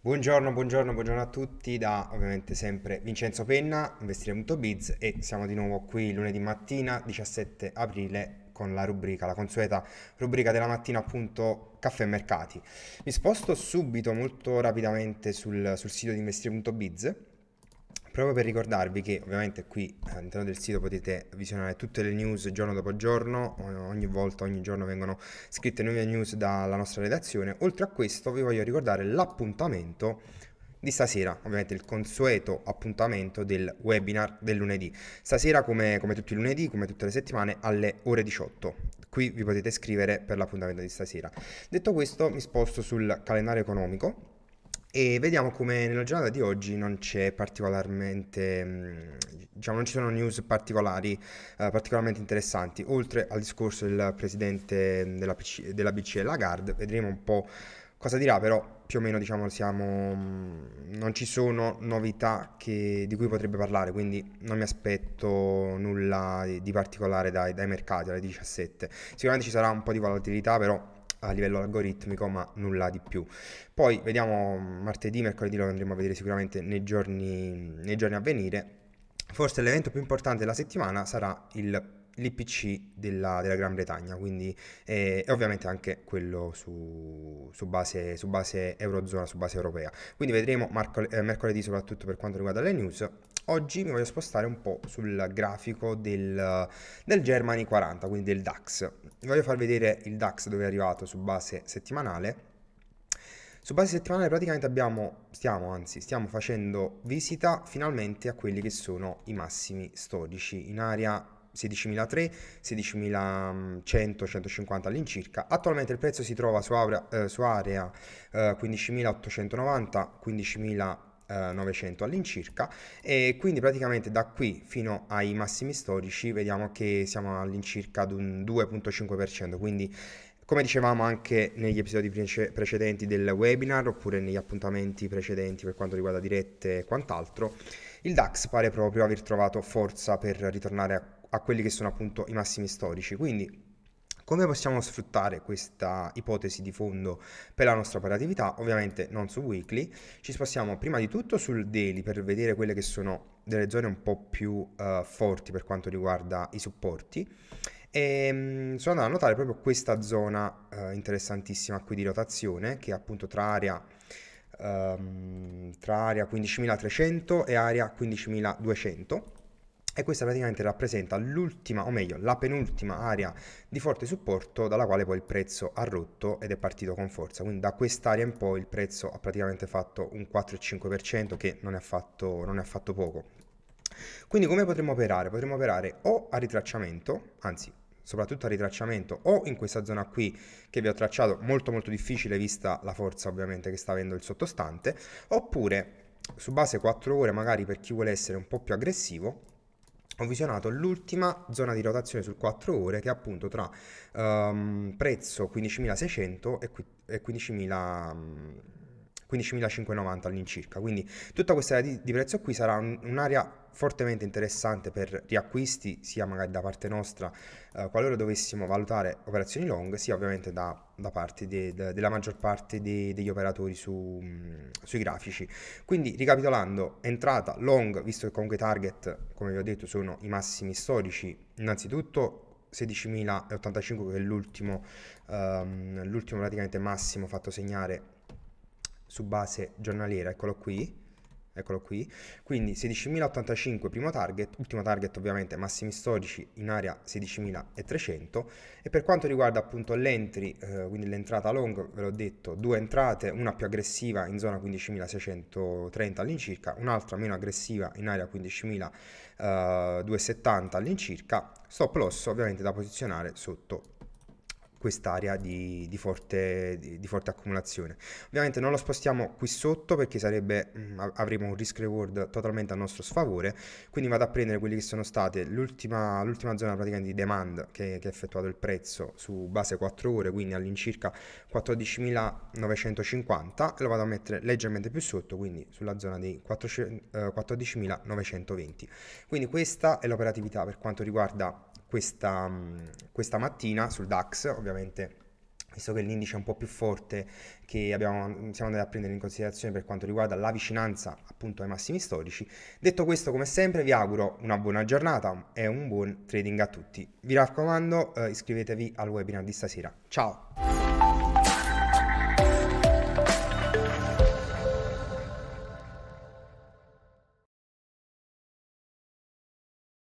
Buongiorno, buongiorno, buongiorno a tutti da ovviamente sempre Vincenzo Penna, investire.biz e siamo di nuovo qui lunedì mattina 17 aprile con la rubrica, la consueta rubrica della mattina appunto caffè mercati. Mi sposto subito molto rapidamente sul, sul sito di investire.biz proprio per ricordarvi che ovviamente qui eh, all'interno del sito potete visionare tutte le news giorno dopo giorno, ogni volta, ogni giorno vengono scritte nuove news dalla nostra redazione. Oltre a questo vi voglio ricordare l'appuntamento di stasera, ovviamente il consueto appuntamento del webinar del lunedì. Stasera come, come tutti i lunedì, come tutte le settimane, alle ore 18 qui vi potete scrivere per l'appuntamento di stasera. Detto questo, mi sposto sul calendario economico e vediamo come nella giornata di oggi non c'è particolarmente, mm, diciamo, non ci sono news particolari, eh, particolarmente interessanti. Oltre al discorso del presidente della, PC, della BCE Lagarde, vedremo un po' cosa dirà, però più o meno diciamo siamo, mm, non ci sono novità che, di cui potrebbe parlare, quindi non mi aspetto nulla di, di particolare dai, dai mercati alle 17. Sicuramente ci sarà un po' di volatilità, però a livello algoritmico, ma nulla di più. Poi vediamo mm, martedì, mercoledì lo andremo a vedere sicuramente nei giorni, nei giorni a venire. Forse l'evento più importante della settimana sarà il l'IPC della, della, Gran Bretagna, quindi eh, e ovviamente anche quello su, su, base, su, base, eurozona, su base europea. Quindi vedremo marco, eh, mercoledì soprattutto per quanto riguarda le news Oggi mi voglio spostare un po' sul grafico del, del Germany 40, quindi del DAX. Vi voglio far vedere il DAX dove è arrivato su base settimanale. Su base settimanale praticamente abbiamo, stiamo, anzi, stiamo facendo visita finalmente a quelli che sono i massimi storici in area 16.300, 16.100, 150 all'incirca. Attualmente il prezzo si trova su, area, eh, su area eh, 15.890, 15.000 eh, 900 all'incirca e quindi praticamente da qui fino ai massimi storici vediamo che siamo all'incirca ad un 2.5% quindi come dicevamo anche negli episodi precedenti del webinar oppure negli appuntamenti precedenti per quanto riguarda dirette e quant'altro, il DAX pare proprio aver trovato forza per ritornare a, a quelli che sono appunto i massimi storici. Quindi come possiamo sfruttare questa ipotesi di fondo per la nostra operatività? Ovviamente non su weekly, ci spostiamo prima di tutto sul daily per vedere quelle che sono delle zone un po' più uh, forti per quanto riguarda i supporti. E ehm, mh, sono andato a notare proprio questa zona uh, interessantissima qui di rotazione che è appunto tra area ehm, tra area 15.300 e area 15.200 e questa praticamente rappresenta l'ultima, o meglio, la penultima area di forte supporto dalla quale poi il prezzo ha rotto ed è partito con forza. Quindi da quest'area in poi il prezzo ha praticamente fatto un 4,5% che non è affatto, non è affatto poco. Quindi come potremmo operare? Potremmo operare o a ritracciamento, anzi soprattutto a ritracciamento o in questa zona qui che vi ho tracciato molto molto difficile vista la forza ovviamente che sta avendo il sottostante oppure su base 4 ore magari per chi vuole essere un po' più aggressivo ho visionato l'ultima zona di rotazione sul 4 ore che è appunto tra um, prezzo 15.600 e, 15.000 15.590 all'incirca. Quindi tutta questa area di, di prezzo qui sarà un, un'area fortemente interessante per riacquisti, sia magari da parte nostra eh, qualora dovessimo valutare operazioni long, sia ovviamente da, da parte de, de, della maggior parte de, degli operatori su, mh, mm, sui grafici. Quindi ricapitolando, entrata long, visto che comunque i target, come vi ho detto, sono i massimi storici, innanzitutto 16.085 che è l'ultimo, ehm, l'ultimo praticamente massimo fatto segnare su base giornaliera, eccolo qui, eccolo qui, quindi 16.085 primo target, ultimo target ovviamente massimi storici in area 16.300 e per quanto riguarda appunto l'entry, eh, quindi l'entrata long, ve l'ho detto, due entrate, una più aggressiva in zona 15.630 all'incirca, un'altra meno aggressiva in area 15.270 eh, all'incirca, stop loss ovviamente da posizionare sotto quest'area di, di, forte, di, di, forte, accumulazione. Ovviamente non lo spostiamo qui sotto perché sarebbe, mh, mm, avremo un risk reward totalmente a nostro sfavore, quindi vado a prendere quelli che sono state l'ultima, l'ultima zona praticamente di demand che, che ha effettuato il prezzo su base 4 ore, quindi all'incirca 14.950, e lo vado a mettere leggermente più sotto, quindi sulla zona dei 14.920. Eh, quindi questa è l'operatività per quanto riguarda questa, mm, questa mattina sul DAX, ovviamente visto che l'indice è un po' più forte che abbiamo, mm, siamo andati a prendere in considerazione per quanto riguarda la vicinanza appunto ai massimi storici. Detto questo, come sempre, vi auguro una buona giornata e un buon trading a tutti. Vi raccomando, eh, iscrivetevi al webinar di stasera. Ciao!